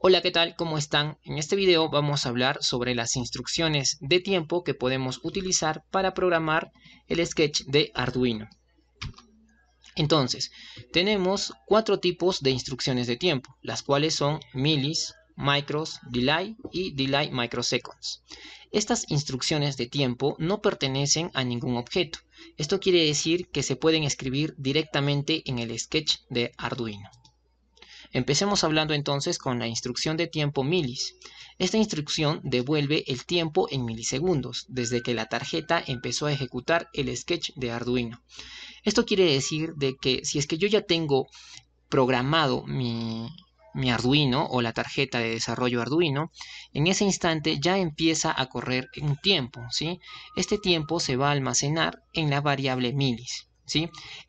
Hola, ¿qué tal? ¿Cómo están? En este video vamos a hablar sobre las instrucciones de tiempo que podemos utilizar para programar el sketch de Arduino. Entonces, tenemos cuatro tipos de instrucciones de tiempo, las cuales son milis, micros, delay y delay microseconds. Estas instrucciones de tiempo no pertenecen a ningún objeto. Esto quiere decir que se pueden escribir directamente en el sketch de Arduino. Empecemos hablando entonces con la instrucción de tiempo milis. Esta instrucción devuelve el tiempo en milisegundos desde que la tarjeta empezó a ejecutar el sketch de Arduino. Esto quiere decir de que si es que yo ya tengo programado mi, Arduino o la tarjeta de desarrollo Arduino, en ese instante ya empieza a correr un tiempo, ¿sí? Este tiempo se va a almacenar en la variable milis.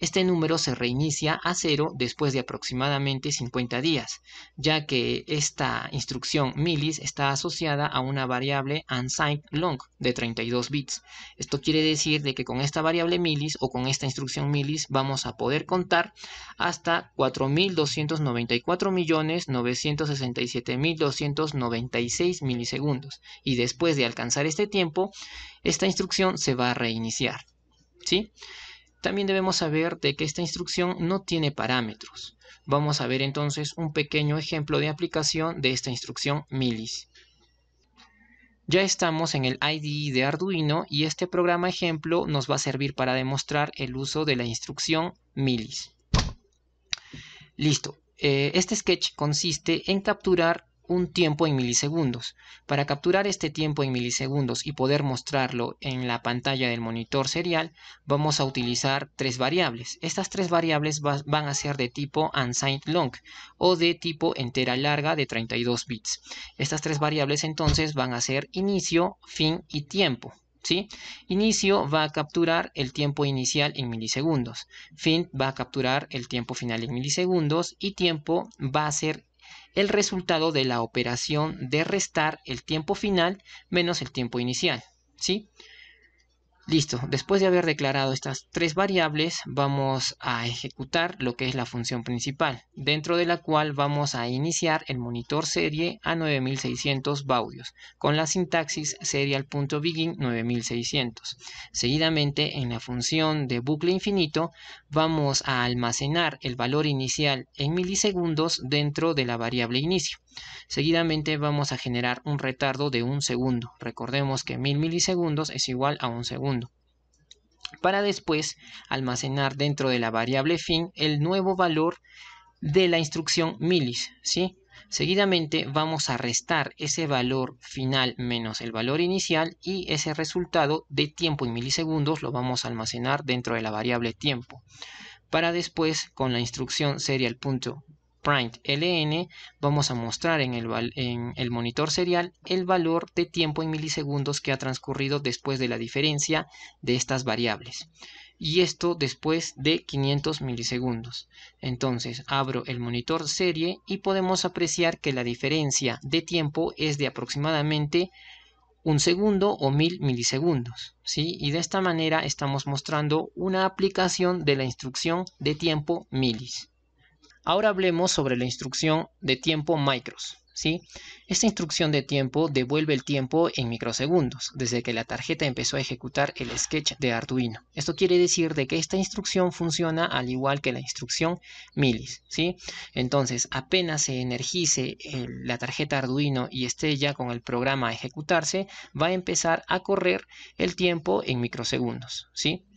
Este número se reinicia a cero después de aproximadamente 50 días, ya que esta instrucción milis está asociada a una variable unsigned long de 32 bits. Esto quiere decir de que con esta variable milis o con esta instrucción milis vamos a poder contar hasta 4.294.967.296 milisegundos y después de alcanzar este tiempo, esta instrucción se va a reiniciar. ¿Sí? También debemos saber de que esta instrucción no tiene parámetros. Vamos a ver entonces un pequeño ejemplo de aplicación de esta instrucción milis. Ya estamos en el IDE de Arduino y este programa ejemplo nos va a servir para demostrar el uso de la instrucción milis. Listo. Eh, este sketch consiste en capturar un tiempo en milisegundos. Para capturar este tiempo en milisegundos y poder mostrarlo en la pantalla del monitor serial, vamos a utilizar tres variables. Estas tres variables van a ser de tipo unsigned long o de tipo entera larga de 32 bits. Estas tres variables entonces van a ser inicio, fin y tiempo. ¿Sí? Inicio va a capturar el tiempo inicial en milisegundos, fin va a capturar el tiempo final en milisegundos y tiempo va a ser el resultado de la operación de restar el tiempo final menos el tiempo inicial. ¿sí? Listo, después de haber declarado estas tres variables, vamos a ejecutar lo que es la función principal, dentro de la cual vamos a iniciar el monitor serie a 9600 baudios, con la sintaxis serial.begin 9600. Seguidamente, en la función de bucle infinito, vamos a almacenar el valor inicial en milisegundos dentro de la variable inicio. Seguidamente vamos a generar un retardo de un segundo. Recordemos que mil milisegundos es igual a un segundo. Para después almacenar dentro de la variable fin el nuevo valor de la instrucción milis, ¿sí? Seguidamente vamos a restar ese valor final menos el valor inicial y ese resultado de tiempo en milisegundos lo vamos a almacenar dentro de la variable tiempo. Para después con la instrucción serial punto print ln vamos a mostrar en el, monitor serial el valor de tiempo en milisegundos que ha transcurrido después de la diferencia de estas variables y esto después de 500 milisegundos. Entonces abro el monitor serie y podemos apreciar que la diferencia de tiempo es de aproximadamente un segundo o mil milisegundos. ¿sí? Y de esta manera estamos mostrando una aplicación de la instrucción de tiempo milis. Ahora hablemos sobre la instrucción de tiempo micros. ¿sí? Esta instrucción de tiempo devuelve el tiempo en microsegundos, desde que la tarjeta empezó a ejecutar el sketch de Arduino. Esto quiere decir de que esta instrucción funciona al igual que la instrucción milis. ¿sí? Entonces, apenas se energice eh, la tarjeta Arduino y esté ya con el programa a ejecutarse, va a empezar a correr el tiempo en microsegundos. ¿sí?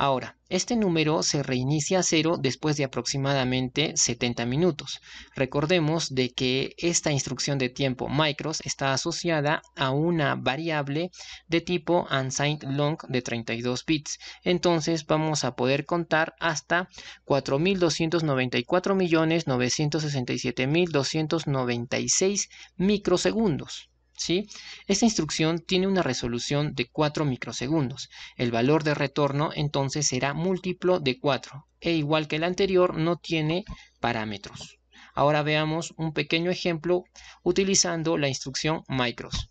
Ahora, este número se reinicia a cero después de aproximadamente 70 minutos. Recordemos de que esta instrucción de tiempo micros está asociada a una variable de tipo unsigned long de 32 bits. Entonces vamos a poder contar hasta 4.294.967.296 microsegundos. ¿sí? Esta instrucción tiene una resolución de 4 microsegundos. El valor de retorno entonces será múltiplo de 4 e igual que el anterior no tiene parámetros. Ahora veamos un pequeño ejemplo utilizando la instrucción micros.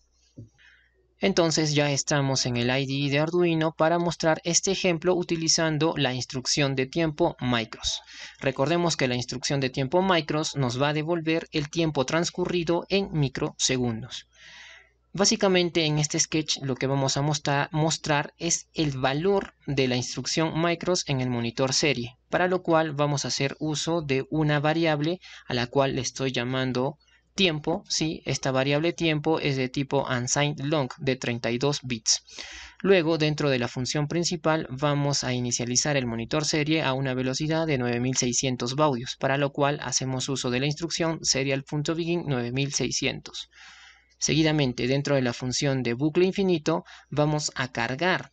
Entonces ya estamos en el IDE de Arduino para mostrar este ejemplo utilizando la instrucción de tiempo micros. Recordemos que la instrucción de tiempo micros nos va a devolver el tiempo transcurrido en microsegundos. Básicamente en este sketch lo que vamos a mostrar es el valor de la instrucción micros en el monitor serie, para lo cual vamos a hacer uso de una variable a la cual le estoy llamando tiempo, ¿sí? esta variable tiempo es de tipo unsigned long de 32 bits. Luego, dentro de la función principal, vamos a inicializar el monitor serie a una velocidad de 9600 baudios, para lo cual hacemos uso de la instrucción serial.begin 9600. Seguidamente, dentro de la función de bucle infinito, vamos a cargar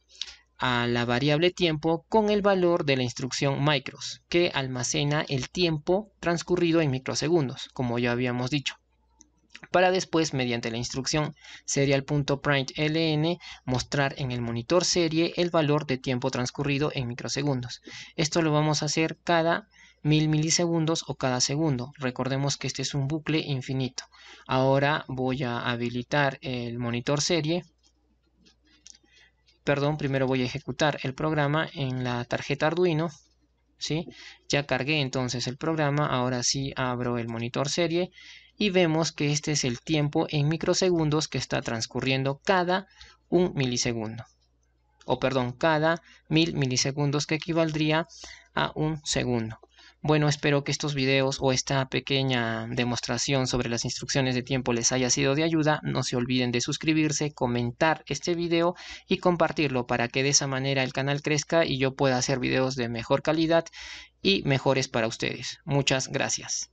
a la variable tiempo con el valor de la instrucción micros, que almacena el tiempo transcurrido en microsegundos, como ya habíamos dicho para después, mediante la instrucción serial.println, mostrar en el monitor serie el valor de tiempo transcurrido en microsegundos. Esto lo vamos a hacer cada mil milisegundos o cada segundo. Recordemos que este es un bucle infinito. Ahora voy a habilitar el monitor serie. Perdón, primero voy a ejecutar el programa en la tarjeta Arduino. ¿sí? Ya cargué entonces el programa. Ahora sí abro el monitor serie y vemos que este es el tiempo en microsegundos que está transcurriendo cada un milisegundo. O perdón, cada mil milisegundos que equivaldría a un segundo. Bueno, espero que estos videos o esta pequeña demostración sobre las instrucciones de tiempo les haya sido de ayuda. No se olviden de suscribirse, comentar este video y compartirlo para que de esa manera el canal crezca y yo pueda hacer videos de mejor calidad y mejores para ustedes. Muchas gracias.